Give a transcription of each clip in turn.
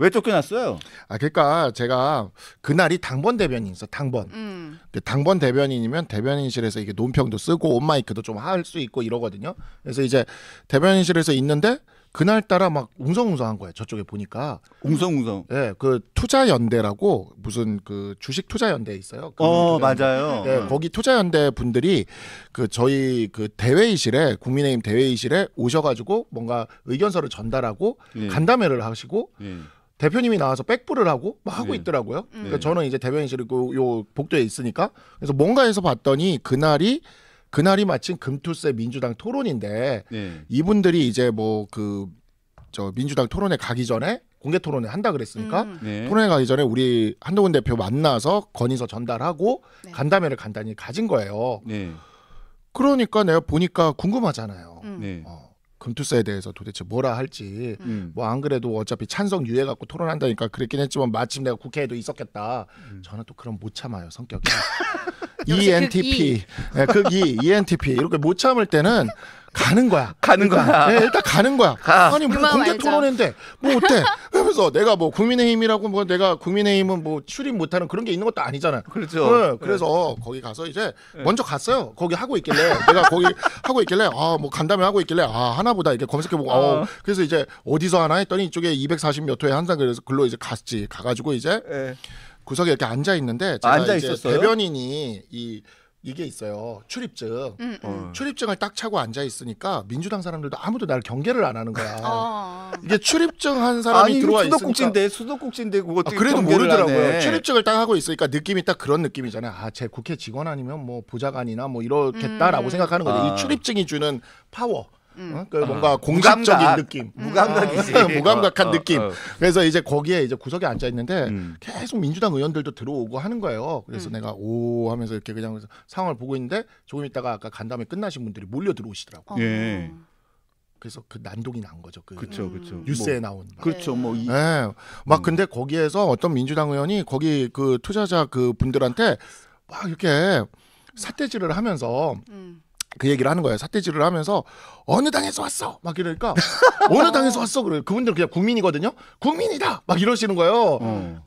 왜 쫓겨났어요? 아 그러니까 제가 그날이 당번 대변인 이 있어 당번. 음. 그 당번 대변인이면 대변인실에서 이게 논평도 쓰고 온마이크도 좀 할 수 있고 이러거든요. 그래서 이제 대변인실에서 있는데 그날 따라 막 웅성웅성한 거예요. 저쪽에 보니까 웅성웅성. 예, 네, 그 투자연대라고 무슨 그 주식 그 어, 투자연대 있어요. 예, 어, 맞아요. 네, 거기 투자연대 분들이 그 저희 그 대회의실에 국민의힘 대회의실에 오셔가지고 뭔가 의견서를 전달하고 예. 간담회를 하시고. 예. 대표님이 나와서 백불을 하고 막 하고 네. 있더라고요. 음. 그러니까 저는 이제 대변인실이고 그 요 복도에 있으니까 그래서 뭔가해서 봤더니 그날이 그날이 마침 금투세 민주당 토론인데 네. 이분들이 이제 뭐 그 저 민주당 토론에 가기 전에 공개 토론을 한다 그랬으니까 음. 네. 토론에 가기 전에 우리 한동훈 대표 만나서 건의서 전달하고 네. 간담회를 간단히 가진 거예요. 네. 그러니까 내가 보니까 궁금하잖아요. 음. 네. 어. 금투사에 대해서 도대체 뭐라 할지 음. 뭐안 그래도 어차피 찬성 유예 갖고 토론한다니까 그랬긴 했지만 마침 내가 국회에도 있었겠다. 음. 저는 또 그런 못 참아요 성격이. 그 ENTP, 극이 네, 그 ENTP e 이렇게 못 참을 때는 가는 거야. 가는 거야. 네, 일단 가는 거야. 가. 아니 뭐 공개 토론인데 뭐 어때? 그러서 내가 뭐 국민의힘이라고 뭐 내가 국민의힘은 뭐 출입 못하는 그런 게 있는 것도 아니잖아. 그렇죠. 예, 네, 그래서 네. 거기 가서 이제 네. 먼저 갔어요. 거기 하고 있길래 내가 거기 하고 있길래 아 뭐 간담회 하고 있길래 아 하나보다 이렇게 검색해보고 어. 어. 그래서 이제 어디서 하나 했더니 이쪽에 240 몇 호에 항상 그래서 글로 이제 갔지. 가가지고 이제 네. 구석에 이렇게 앉아 있는데 제가 앉아 있었어요? 대변인이 이 이게 있어요. 출입증. 음, 음. 어. 출입증을 딱 차고 앉아 있으니까 민주당 사람들도 아무도 나를 경계를 안 하는 거야. 어. 이게 출입증 한 사람이 아니, 들어와 수도꼭지인데, 있으니까 수도꼭지인데 수도꼭지인데 그거 아, 그래도 모르더라고요. 출입증을 딱 하고 있으니까 느낌이 딱 그런 느낌이잖아요. 아, 제 국회 직원 아니면 뭐 보좌관이나 뭐 이렇겠다라고 음. 음. 생각하는 거죠. 아. 이 출입증이 주는 파워. 음. 어? 그 뭔가 아, 공감적인 무감각. 느낌, 음. 무감각이지. 어, 무감각한 어, 느낌. 어. 그래서 이제 거기에 이제 구석에 앉아 있는데 음. 계속 민주당 의원들도 들어오고 하는 거예요. 그래서 음. 내가 오 하면서 이렇게 그냥 상황을 보고 있는데 조금 있다가 아까 간담회 끝나신 분들이 몰려 들어오시더라고. 요 어. 예. 그래서 그 난동이 난 거죠. 그 그쵸, 그쵸. 뭐 뉴스에 뭐, 나온. 막. 그렇죠. 뭐 예. 막 음. 근데 거기에서 어떤 민주당 의원이 거기 그 투자자 그 분들한테 막 이렇게 사태질을 하면서. 음. 그 얘기를 하는 거예요. 사태질을 하면서 어느 당에서 왔어? 막 이러니까 어느 당에서 왔어? 그래. 그분들 그냥 국민이거든요. 국민이다. 막 이러시는 거예요. 어.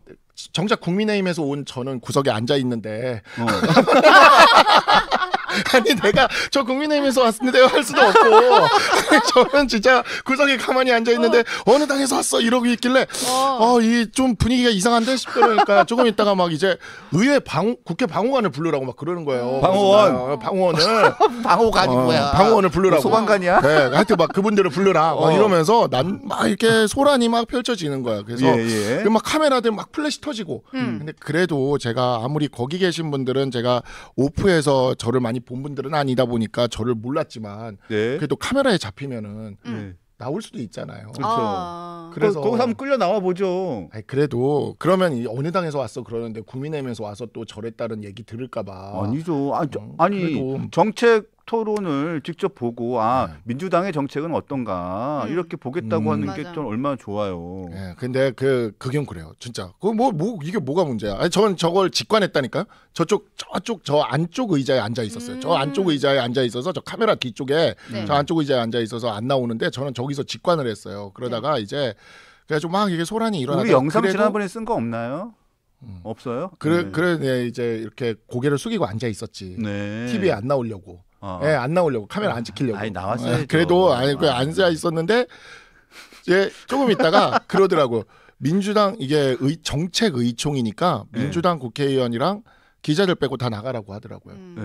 정작 국민의힘에서 온 저는 구석에 앉아 있는데. 어. 아니 내가 저 국민의힘에서 왔는데요 할 수도 없고 아니, 저는 진짜 구석에 가만히 앉아 있는데 어. 느 당에서 왔어 이러고 있길래 어이좀 아, 분위기가 이상한데 싶더니까 조금 있다가 막 이제 의회 방 국회 방호관을 부르라고 막 그러는 거예요. 음. 방호원 어, 방호원을 방호관이 어, 뭐야? 방호원을 부르라고 소방관이야? 네, 하여튼 막 그분들을 부르라 어. 막 이러면서 난 막 이렇게 소란이 막 펼쳐지는 거야. 그래서 예, 예. 그 막 카메라들 막 플래시 터지고 음. 근데 그래도 제가 아무리 거기 계신 분들은 제가 오프에서 저를 많이 본분들은 아니다 보니까 저를 몰랐지만 네. 그래도 카메라에 잡히면은 음. 네. 나올 수도 있잖아요. 그렇죠. 아... 그래서 거기서 한번 끌려 나와 보죠. 아니, 그래도 그러면 어느 당에서 왔어 그러는데 국민의힘에서 와서 또 저랬다는 얘기 들을까봐. 아니죠. 아, 저, 어, 아니 그 정책 토론을 직접 보고 아 네. 민주당의 정책은 어떤가 음. 이렇게 보겠다고 음. 하는 게 좀 얼마나 좋아요. 예, 네, 근데 그그건 그래요, 진짜. 그뭐뭐 뭐, 이게 뭐가 문제야? 아니 저는 저걸 직관했다니까 저쪽 저쪽 저 안쪽 의자에 앉아 있었어요. 음. 저 안쪽 의자에 앉아 있어서 저 카메라 뒤 쪽에 네. 저 안쪽 의자에 앉아 있어서 안 나오는데 저는 저기서 직관을 했어요. 그러다가 네. 이제 그래서 막 이게 소란이 일어나. 우리 영상 그래도... 지난번에 쓴 거 없나요? 음. 없어요? 그래 네. 그래 네, 이제 이렇게 고개를 숙이고 앉아 있었지. 네. TV에 안 나오려고. 어, 어. 예, 안 나오려고 카메라 안 찍히려고. 아니 나왔어요. 예, 그래도 어. 아니 그 앉아 있었는데 이제 조금 있다가 그러더라고. 민주당 이게 의, 정책 의총이니까 민주당 네. 국회의원이랑 기자들 빼고 다 나가라고 하더라고요. 음.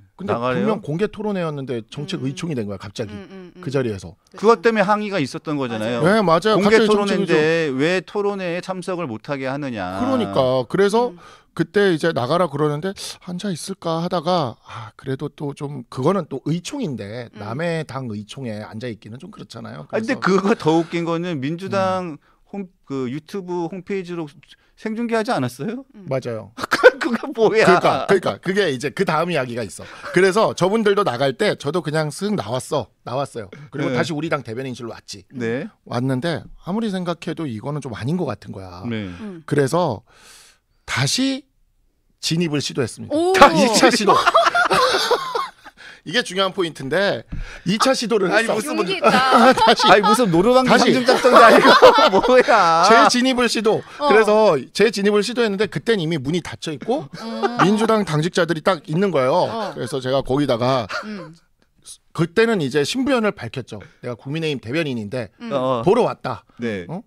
네. 근데 나가래요? 분명 공개 토론회였는데 정책 음. 의총이 된 거야 갑자기 음, 음, 음. 그 자리에서. 그것 때문에 항의가 있었던 거잖아요. 맞아요. 네 맞아요. 공개 토론회인데 왜 토론회에 참석을 못하게 하느냐. 그러니까 그래서 음. 그때 이제 나가라 그러는데 앉아 있을까 하다가 아 그래도 또 좀 그거는 또 의총인데 남의 당 의총에 앉아 있기는 좀 그렇잖아요. 그래데 그거 더 웃긴 거는 민주당 홈 그 유튜브 홈페이지로 생중계하지 않았어요? 맞아요. 그게 뭐야? 그러니까, 그러니까 그게 이제 그 다음 이야기가 있어. 그래서 저분들도 나갈 때 저도 그냥 쓱 나왔어, 나왔어요. 그리고 네. 다시 우리 당 대변인실로 왔지. 네. 왔는데 아무리 생각해도 이거는 좀 아닌 것 같은 거야. 네. 음. 그래서 다시 진입을 시도했습니다. 오! 2 시도. 이게 중요한 포인트인데 2차 아, 시도를 아니, 했어. 무슨 용다시 아니 무슨 노르방 다시. 작전도 아니고 뭐야? 재진입을 시도. 어. 그래서 재진입을 시도했는데 그때는 이미 문이 닫혀 있고 음. 민주당 당직자들이 딱 있는 거예요. 어. 그래서 제가 거기다가 음. 그때는 이제 신부연을 밝혔죠. 내가 국민의힘 대변인인데 음. 어. 보러 왔다. 네. 어?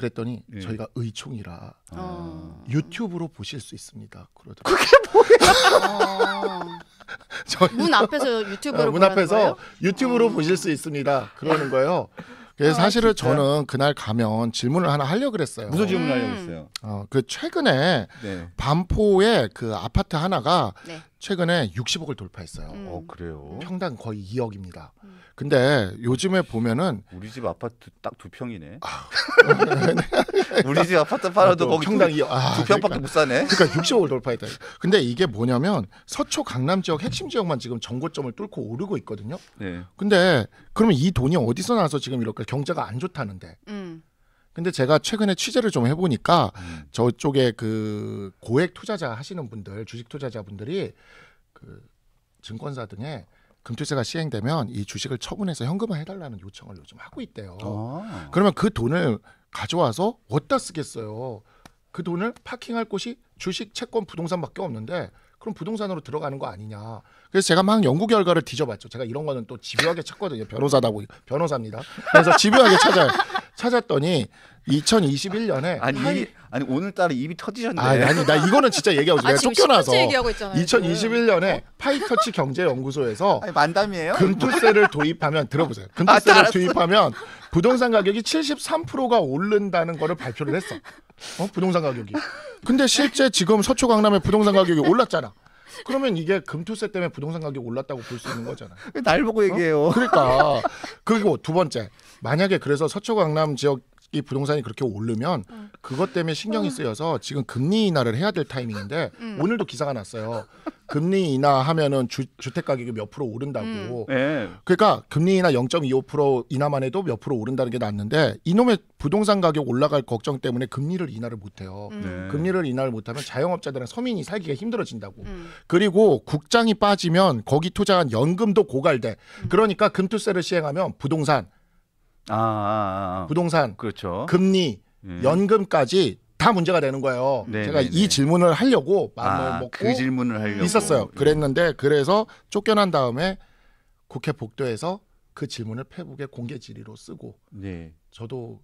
그랬더니 예. 저희가 의총이라 아. 유튜브로 보실 수 있습니다. 그러더 그게 뭐야? 문 앞에서 유튜브로 어, 문 앞에서 거예요? 유튜브로 어. 보실 수 있습니다. 그러는 거예요. 그래서 아, 사실은 진짜? 저는 그날 가면 질문을 하나 하려 그랬어요. 무슨 질문을 음. 하려 그랬어요? 어, 그 최근에 네. 반포의 그 아파트 하나가 네. 최근에 60억을 돌파했어요. 음. 어 그래요. 평당 거의 2억입니다. 음. 근데 요즘에 보면은 우리 집 아파트 딱 두 평이네. 아, 우리 집 아파트 팔아도 아, 거기 평당 2억. 아, 두 평밖에 그러니까, 못 사네. 그러니까 60억을 돌파했다. 근데 이게 뭐냐면 서초 강남 지역 핵심 지역만 지금 정고점을 뚫고 오르고 있거든요. 네. 근데 그러면 이 돈이 어디서 나서 와 지금 이렇게 경제가 안 좋다는데. 음. 근데 제가 최근에 취재를 좀 해보니까 음. 저쪽에 그 고액 투자자 하시는 분들, 주식 투자자 분들이 그 증권사 등에 금투세가 시행되면 이 주식을 처분해서 현금화 해달라는 요청을 요즘 하고 있대요. 아. 그러면 그 돈을 가져와서 어디다 쓰겠어요? 그 돈을 파킹할 곳이 주식, 채권, 부동산밖에 없는데 그럼 부동산으로 들어가는 거 아니냐? 그래서 제가 막 연구 결과를 뒤져봤죠. 제가 이런 거는 또 집요하게 찾거든요. 변호사다 보 변호사입니다. 그래서 집요하게 찾아 찾았더니 2021년에 아니 한... 이, 아니 오늘따라 입이 터지셨네. 아니, 나 이거는 진짜 얘기하고 있어. 아, 쫓겨나서. 2021년에 파이터치 경제연구소에서 만담이에요? 금투세를 도입하면 들어보세요. 금투세를 아, 도입하면 부동산 가격이 73%가 오른다는 거를 발표를 했어. 어? 부동산 가격이. 근데 실제 지금 서초 강남의 부동산 가격이 올랐잖아. 그러면 이게 금투세 때문에 부동산 가격이 올랐다고 볼 수 있는 거잖아요. 날 보고 어? 얘기해요. 어? 그러니까. 그리고 두 번째. 만약에 그래서 서초 강남 지역 이 부동산이 그렇게 오르면 음. 그것 때문에 신경이 쓰여서 지금 금리 인하를 해야 될 타이밍인데 음. 오늘도 기사가 났어요. 금리 인하하면은 주, 택 가격이 몇 프로 오른다고. 음. 그러니까 금리 인하 0.25% 인하만 해도 몇 프로 오른다는 게 났는데 이놈의 부동산 가격 올라갈 걱정 때문에 금리를 인하를 못 해요. 네. 금리를 인하를 못 하면 자영업자들은 서민이 살기가 힘들어진다고. 그리고 국장이 빠지면 거기 투자한 연금도 고갈돼. 그러니까 금투세를 시행하면 부동산 아, 아, 아. 부동산, 그렇죠. 금리, 음. 연금까지 다 문제가 되는 거예요. 네, 네 제가 이 네. 질문을 하려고 마음을 아, 먹고 그 질문을 하려고 있었어요. 예. 그랬는데 그래서 쫓겨난 다음에 국회 복도에서 그 질문을 페북에 공개 질의로 쓰고 네. 저도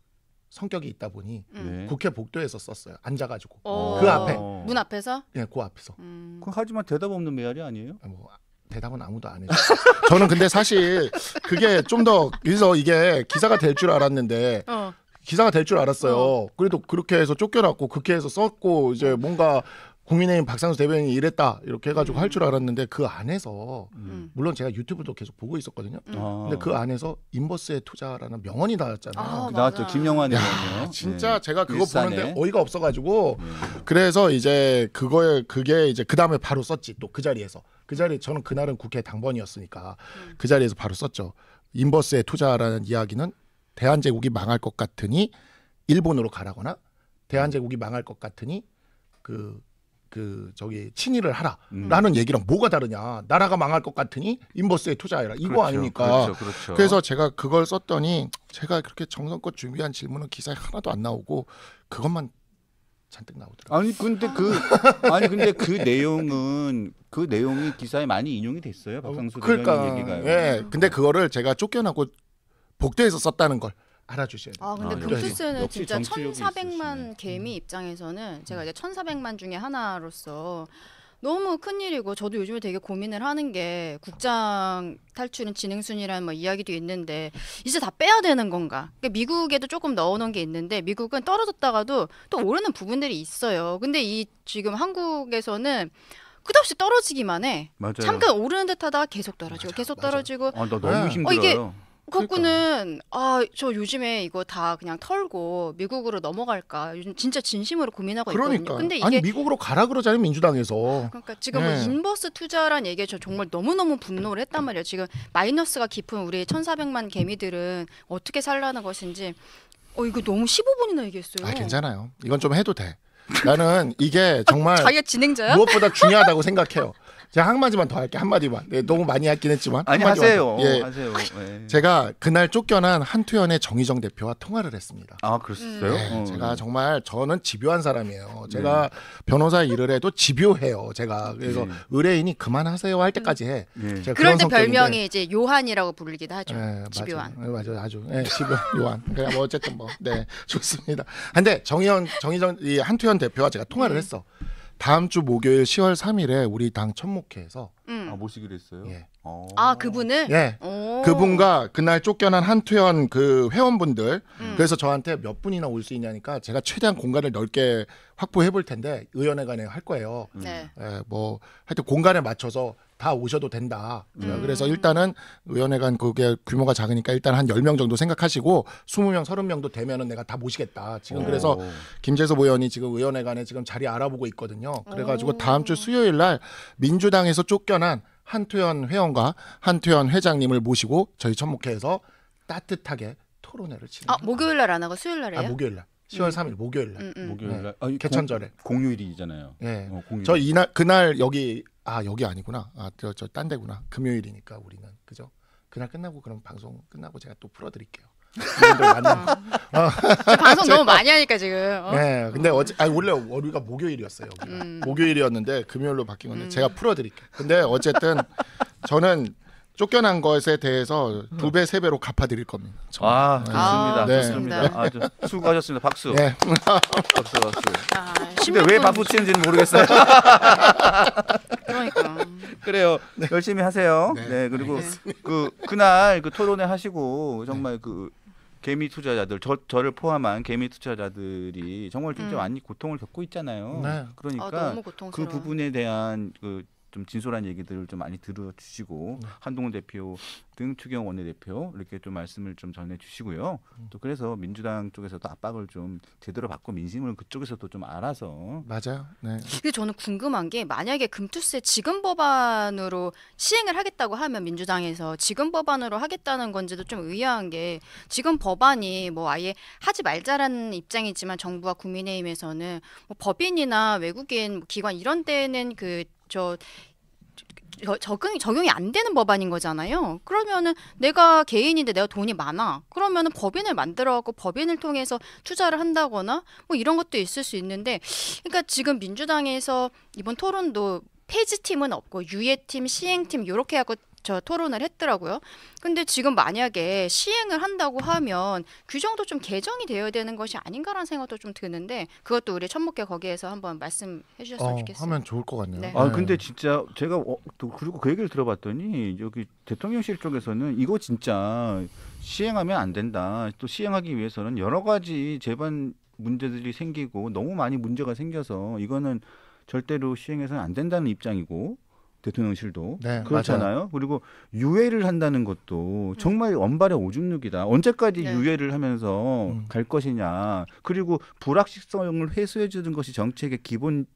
성격이 있다 보니 음. 국회 복도에서 썼어요. 앉아가지고 어. 그 앞에 문 앞에서 예, 그 앞에서. 음. 그 하지만 대답 없는 메아리 아니에요? 아, 뭐 대답은 아무도 안해어요 저는 근데 사실 그게 좀 더 그래서 이게 기사가 될 줄 알았는데 어. 기사가 될 줄 알았어요. 어. 그래도 그렇게 해서 쫓겨났고 국회에서 썼고 이제 뭔가 국민의힘 박상수 대변인이 이랬다 이렇게 해가지고 음. 할줄 알았는데 그 안에서 음. 물론 제가 유튜브도 계속 보고 있었거든요. 음. 아. 근데 그 안에서 인버스의 투자라는 명언이 나왔잖아요. 아, 그 나왔죠 김영환이 진짜 네. 제가 그거 일산에. 보는데 어이가 없어가지고 네. 그래서 이제 그거에 그게 이제 그 다음에 바로 썼지 또 그 자리에서 그 자리에 저는 그날은 국회 당번이었으니까 음. 그 자리에서 바로 썼죠. 인버스에 투자라는 이야기는 대한제국이 망할 것 같으니 일본으로 가라거나 대한제국이 망할 것 같으니 그그 그 저기 친일을 하라라는 음. 얘기랑 뭐가 다르냐 나라가 망할 것 같으니 인버스에 투자해라 이거 그렇죠, 아닙니까 그렇죠, 그렇죠. 그래서 제가 그걸 썼더니 제가 그렇게 정성껏 준비한 질문은 기사에 하나도 안 나오고 그것만 잔뜩 나오더라고요. 아니 근데 그 아니 근데 그 내용은 그 내용이 기사에 많이 인용이 됐어요. 박상수 그러니까, 얘기가. 예. 근데 그거를 제가 쫓겨나고 복도에서 썼다는 걸 알아주셔야 돼요. 아 근데 아, 금수스는 진짜 1,400만 개미 음. 입장에서는 제가 이제 1,400만 중에 하나로서 너무 큰일이고 저도 요즘에 되게 고민을 하는 게 국장 탈출은 진행순이라는 뭐 이야기도 있는데 이제 다 빼야 되는 건가? 그러니까 미국에도 조금 넣어놓은 게 있는데 미국은 떨어졌다가도 또 오르는 부분들이 있어요. 근데 이 지금 한국에서는 끝없이 떨어지기만 해. 맞아요. 잠깐 오르는 듯 하다가 계속 떨어지고 맞아, 계속 떨어지고. 아, 나 너무 네. 힘들어요. 어, 이게 그 갖고는 아저 요즘에 이거 다 그냥 털고 미국으로 넘어갈까 요즘 진짜 진심으로 고민하고 그러니까. 있거든요. 근데 이게 아니 미국으로 가라 그러잖아요 민주당에서. 그러니까 지금 뭐 네. 뭐 인버스 투자란 얘기에 저 정말 너무 너무 분노를 했단 말이에요. 지금 마이너스가 깊은 우리 1,400만 개미들은 어떻게 살라는 것인지 어 이거 너무 15분이나 얘기했어요. 아 괜찮아요. 이건 좀 해도 돼. 나는 이게 아, 정말 자기가 진행자야? 무엇보다 중요하다고 생각해요. 제가 한 마디만 더 할게 한 마디만. 네, 너무 많이 했긴 했지만 아니 하세요. 예. 하세요. 예. 제가 그날 쫓겨난 한투연의 정의정 대표와 통화를 했습니다. 아 그랬어요? 예, 어, 제가 정말 저는 집요한 사람이에요. 네. 제가 네. 변호사 일을 해도 집요해요. 제가 그래서 네. 의뢰인이 그만하세요 할 때까지 해. 음. 네. 제가 그럴 별명이 이제 요한이라고 부르기도 하죠. 집요한. 맞아요, 맞아요. 아주 예, 집요 요한. 그냥 뭐 어쨌든 뭐네 좋습니다. 근데 정의현 정의정 이 한투연 대표와 제가 통화를 했어. 다음 주 목요일 10월 3일에 우리 당 천목회에서 음. 아, 모시기로 했어요. 예. 어. 아 그분을? 예. 오. 그분과 그날 쫓겨난 한투현 그 회원분들 음. 그래서 저한테 몇 분이나 올 수 있냐니까 제가 최대한 공간을 넓게 확보해 볼 텐데 의원회관에 할 거예요. 네. 예, 뭐 하여튼 공간에 맞춰서 다 오셔도 된다. 음. 그래서 일단은 의원회관 그게 규모가 작으니까 일단 한 열 명 정도 생각하시고 스무 명 서른 명도 되면은 내가 다 모시겠다. 지금 그래서 김재수 의원이 지금 의원회관에 지금 자리 알아보고 있거든요. 그래가지고 오. 다음 주 수요일 날 민주당에서 쫓겨난 한투현 회원과 한투현 회장님을 모시고 저희 천목회에서 따뜻하게 토론회를 치는. 아 목요일 날 안 하고 수요일 날이에요? 아 목요일 날. 10월 음. 3일 목요일 날. 음, 음. 목요일 날. 네. 아, 개천절에. 공휴일이잖아요. 네. 어, 공휴일. 저 이날 그날 여기 아 여기 아니구나 아저딴 데구나 금요일이니까 우리는 그죠 그날 끝나고 그럼 방송 끝나고 제가 또 풀어드릴게요 아. 어. 방송 너무 많이 하니까 지금 어? 네 근데 어제 아 원래 월요가 목요일이었어요 음. 목요일이었는데 금요일로 바뀐 건데 음. 제가 풀어드릴게요 근데 어쨌든 저는 쫓겨난 것에 대해서 음. 두 배, 세 배로 갚아드릴 겁니다. 아, 네. 좋습니다. 네. 좋습니다. 네. 아주 수고하셨습니다. 박수. 네. 박수, 박수. 아, 근데 왜 박수 치는지는 모르겠어요. 그러니까. 그래요. 네. 열심히 하세요. 네. 네 그리고 그 그날 그 토론회 하시고 정말 그 개미 투자자들 저, 저를 포함한 개미 투자자들이 정말 진짜 음. 많이 고통을 겪고 있잖아요. 네. 그러니까 아, 그 부분에 대한 그좀 진솔한 얘기들을 좀 많이 들어주시고 네. 한동훈 대표 등 추경 원내대표 이렇게 좀 말씀을 좀 전해주시고요. 음. 또 그래서 민주당 쪽에서도 압박을 좀 제대로 받고 민심을 그쪽에서도 좀 알아서 맞아요. 네. 근데 저는 궁금한 게 만약에 금투세 지금 법안으로 시행을 하겠다고 하면 민주당에서 지금 법안으로 하겠다는 건지도 좀 의아한 게 지금 법안이 뭐 아예 하지 말자라는 입장이지만 정부와 국민의힘에서는 뭐 법인이나 외국인 기관 이런 데는 그저 적응이 적용이 안 되는 법안인 거잖아요. 그러면은 내가 개인인데 내가 돈이 많아. 그러면은 법인을 만들어갖고 법인을 통해서 투자를 한다거나 뭐 이런 것도 있을 수 있는데, 그러니까 지금 민주당에서 이번 토론도 폐지팀은 없고 유예팀, 시행팀 요렇게 하고 저 토론을 했더라고요. 근데 지금 만약에 시행을 한다고 하면 규정도 그 좀 개정이 되어야 되는 것이 아닌가라는 생각도 좀 드는데 그것도 우리 천목계 거기에서 한번 말씀해 주셨으면 어, 좋겠어요. 하면 좋을 것 같네요. 네. 아 네. 근데 진짜 제가 어, 또 그리고 그 얘기를 들어봤더니 여기 대통령실 쪽에서는 이거 진짜 시행하면 안 된다. 또 시행하기 위해서는 여러 가지 제반 문제들이 생기고 너무 많이 문제가 생겨서 이거는 절대로 시행해서는 안 된다는 입장이고 대통령실도 네, 그렇잖아요. 맞아요. 그리고 유예를 한다는 것도 음. 정말 원발의 오줌육이다. 언제까지 네. 유예를 하면서 음. 갈 것이냐. 그리고 불확실성을 회수해 주는 것이 정책의 기본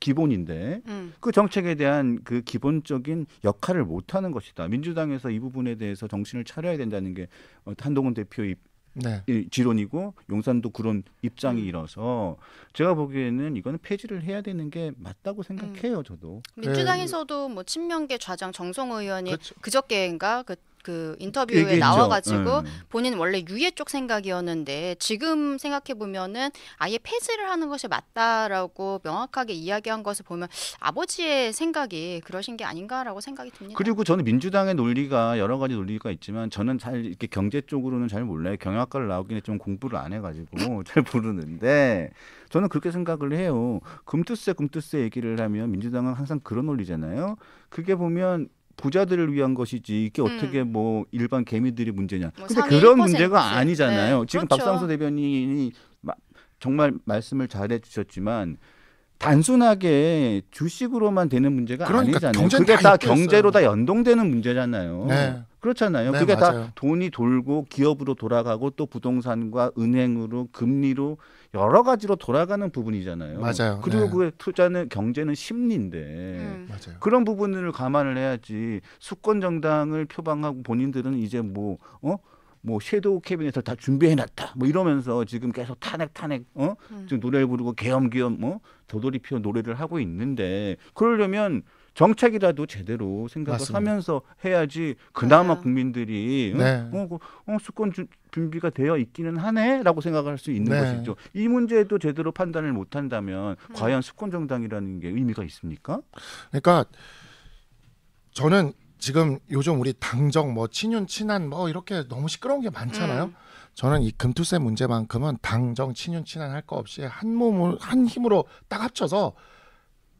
기본인데 음. 그 정책에 대한 그 기본적인 역할을 못 하는 것이다. 민주당에서 이 부분에 대해서 정신을 차려야 된다는 게 어, 한동훈 대표의 네. 지론이고 용산도 그런 입장이 음. 일어서 제가 보기에는 이거는 폐지를 해야 되는 게 맞다고 생각해요. 음. 저도 민주당에서도 네. 뭐 친명계 좌장 정성 의원이 그렇죠. 그저께인가 그그 인터뷰에 얘기했죠. 나와가지고 네. 본인 원래 유예 쪽 생각이었는데 지금 생각해 보면은 아예 폐지를 하는 것이 맞다라고 명확하게 이야기한 것을 보면 아버지의 생각이 그러신 게 아닌가라고 생각이 듭니다. 그리고 저는 민주당의 논리가 여러 가지 논리가 있지만 저는 잘 이렇게 경제 쪽으로는 잘 몰라요. 경영학과를 나오긴 했지 공부를 안 해가지고 잘 모르는데 저는 그렇게 생각을 해요. 금투세 금투세 얘기를 하면 민주당은 항상 그런 논리잖아요. 그게 보면 부자들을 위한 것이지 이게 어떻게 음. 뭐 일반 개미들이 문제냐. 뭐 근데 그런 문제가 아니잖아요. 네. 지금 그렇죠. 박상수 대변인이 정말 말씀을 잘해 주셨지만 단순하게 주식으로만 되는 문제가 그러니까 아니잖아요. 그게 다, 다 경제로 다 연동되는 문제잖아요. 네. 그렇잖아요. 네, 그게 맞아요. 다 돈이 돌고 기업으로 돌아가고 또 부동산과 은행으로 금리로 여러 가지로 돌아가는 부분이잖아요. 맞아요. 그리고 네. 그 투자는 경제는 심리인데 음. 그런 부분을 감안을 해야지 수권 정당을 표방하고 본인들은 이제 뭐 어? 뭐 섀도우 캐비넷을 다 준비해놨다 뭐 이러면서 지금 계속 탄핵 탄핵 어 음. 지금 노래를 부르고 개엄개엄 뭐도돌이 피어 노래를 하고 있는데 그러려면 정책이라도 제대로 생각을 하면서 해야지 그나마 맞 국민들이 네. 어, 그, 어, 수권 주, 준비가 되어 있기는 하네라고 생각할 수 있는 네. 것이죠. 이 문제도 제대로 판단을 못 한다면 음. 과연 수권 정당이라는 게 의미가 있습니까? 그러니까 저는 지금 요즘 우리 당정 뭐 친윤 친한 뭐 이렇게 너무 시끄러운 게 많잖아요. 음. 저는 이 금투세 문제만큼은 당정 친윤 친한 할 거 없이 한 몸을 한 힘으로 딱 합쳐서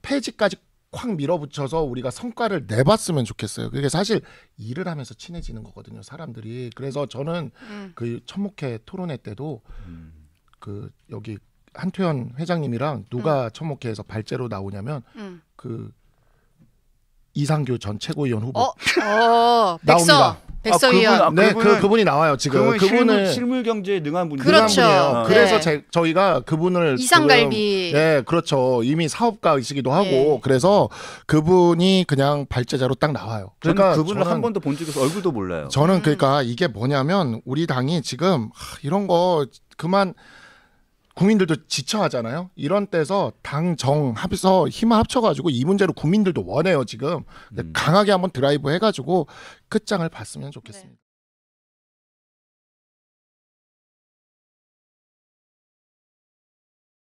폐지까지 콱 밀어붙여서 우리가 성과를 내봤으면 좋겠어요. 그게 사실 일을 하면서 친해지는 거거든요, 사람들이. 그래서 저는 음. 그 천목회 토론회 때도 음. 그 여기 한태현 회장님이랑 누가 음. 천목회에서 발제로 나오냐면 음. 그 이상규 전 최고위원 후보 어? 어, 나옵니다. 백서위원. 아, 그분, 아, 네, 그, 그분이 나와요 지금. 그분은 실물, 경제에 능한 분이에요. 그렇죠. 아. 그래서 네. 제, 저희가 그분을 이상갈비. 네, 예, 그렇죠. 이미 사업가이시기도 하고 네. 그래서 그분이 그냥 발제자로 딱 나와요. 그러니까 그분을 저는, 한 번도 본 적이 없어 얼굴도 몰라요. 저는 음. 그러니까 이게 뭐냐면 우리 당이 지금 이런 거 그만. 국민들도 지쳐하잖아요. 이런 때서 당정 합해서 힘을 합쳐가지고 이 문제로 국민들도 원해요 지금 음. 강하게 한번 드라이브 해가지고 끝장을 봤으면 좋겠습니다. 네.